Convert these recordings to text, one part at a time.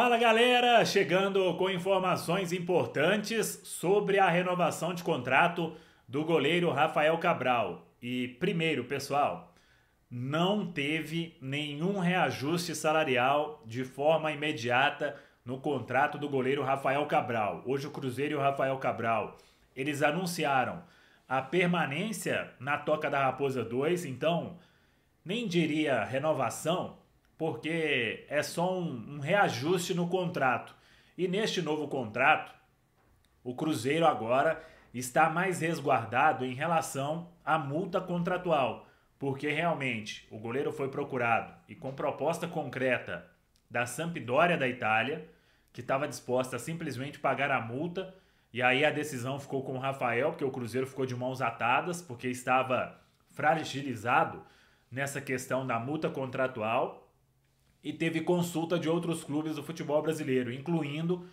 Fala galera, chegando com informações importantes sobre a renovação de contrato do goleiro Rafael Cabral. E primeiro, pessoal, não teve nenhum reajuste salarial de forma imediata no contrato do goleiro Rafael Cabral. Hoje o Cruzeiro e o Rafael Cabral, eles anunciaram a permanência na Toca da Raposa 2, então nem diria renovação, porque é só um, um reajuste no contrato. E neste novo contrato, o Cruzeiro agora está mais resguardado em relação à multa contratual, porque realmente o goleiro foi procurado e com proposta concreta da Sampdoria da Itália, que estava disposta a simplesmente pagar a multa, e aí a decisão ficou com o Rafael, porque o Cruzeiro ficou de mãos atadas, porque estava fragilizado nessa questão da multa contratual e teve consulta de outros clubes do futebol brasileiro, incluindo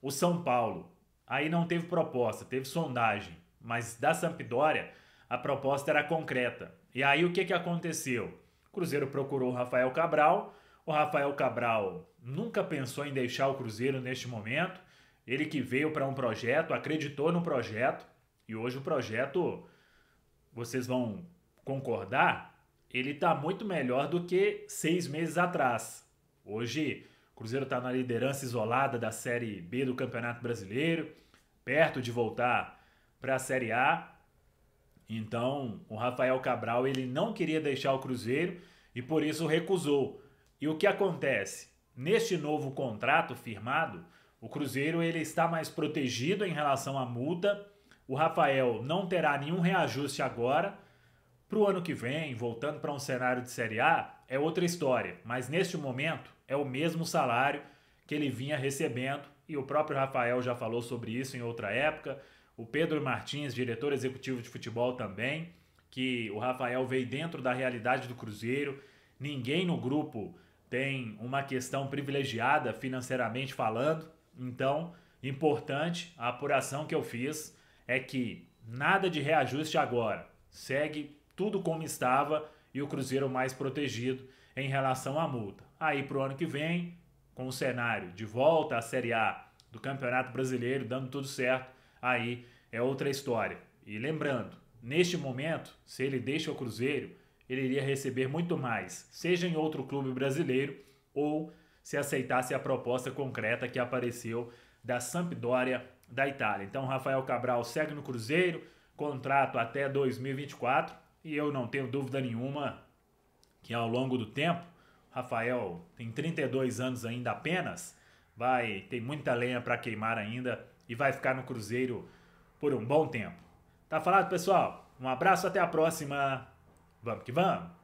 o São Paulo. Aí não teve proposta, teve sondagem, mas da Sampdoria a proposta era concreta. E aí o que, que aconteceu? O Cruzeiro procurou o Rafael Cabral. O Rafael Cabral nunca pensou em deixar o Cruzeiro neste momento. Ele que veio para um projeto, acreditou no projeto e hoje o projeto, vocês vão concordar, ele está muito melhor do que seis meses atrás. Hoje, o Cruzeiro está na liderança isolada da Série B do Campeonato Brasileiro, perto de voltar para a Série A. Então, o Rafael Cabral ele não queria deixar o Cruzeiro e por isso recusou. E o que acontece? Neste novo contrato firmado, o Cruzeiro ele está mais protegido em relação à multa. O Rafael não terá nenhum reajuste agora para o ano que vem, voltando para um cenário de Série A, é outra história, mas neste momento é o mesmo salário que ele vinha recebendo e o próprio Rafael já falou sobre isso em outra época. O Pedro Martins, diretor executivo de futebol também, que o Rafael veio dentro da realidade do Cruzeiro. Ninguém no grupo tem uma questão privilegiada financeiramente falando. Então, importante a apuração que eu fiz é que nada de reajuste agora. Segue tudo como estava e o Cruzeiro mais protegido em relação à multa. Aí para o ano que vem, com o cenário de volta à Série A do Campeonato Brasileiro, dando tudo certo, aí é outra história. E lembrando, neste momento, se ele deixa o Cruzeiro, ele iria receber muito mais, seja em outro clube brasileiro ou se aceitasse a proposta concreta que apareceu da Sampdoria da Itália. Então, Rafael Cabral segue no Cruzeiro, contrato até 2024 e eu não tenho dúvida nenhuma que ao longo do tempo, Rafael tem 32 anos ainda apenas, vai tem muita lenha para queimar ainda e vai ficar no Cruzeiro por um bom tempo. Tá falado, pessoal? Um abraço, até a próxima. Vamos que vamos.